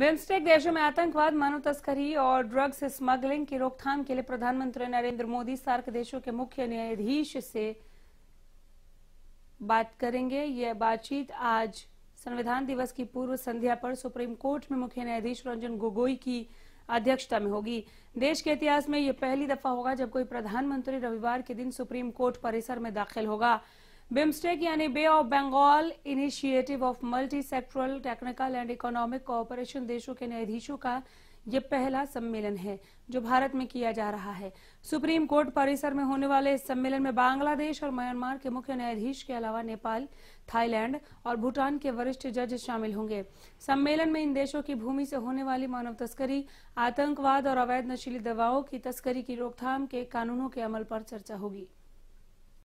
BIMSTEC देशों में आतंकवाद मानव तस्करी और ड्रग्स स्मगलिंग की रोकथाम के लिए प्रधानमंत्री नरेंद्र मोदी सार्क देशों के मुख्य न्यायाधीश से बात करेंगे यह बातचीत आज संविधान दिवस की पूर्व संध्या पर सुप्रीम कोर्ट में मुख्य न्यायाधीश रंजन गोगोई की अध्यक्षता में होगी देश के इतिहास में यह पहली दफा होगा जब कोई प्रधानमंत्री रविवार के दिन सुप्रीम कोर्ट परिसर में दाखिल होगा बिम्स्टेक यानी bay of Bengal initiative of multi sectoral technical and economic cooperation देशों के न्यायाधीशों का ये पहला सम्मेलन है जो भारत में किया जा रहा है सुप्रीम कोर्ट परिसर में होने वाले इस सम्मेलन में बांग्लादेश और म्यांमार के मुख्य न्यायाधीश के अलावा नेपाल थाईलैंड और भूटान के वरिष्ठ जज शामिल होंगे सम्मेलन में इन देशों की भूमि से होने वाली मानव तस्करी आतंकवाद और अवैध नशीली दवाओं की तस्करी की रोकथाम के कानूनों के अमल पर चर्चा होगी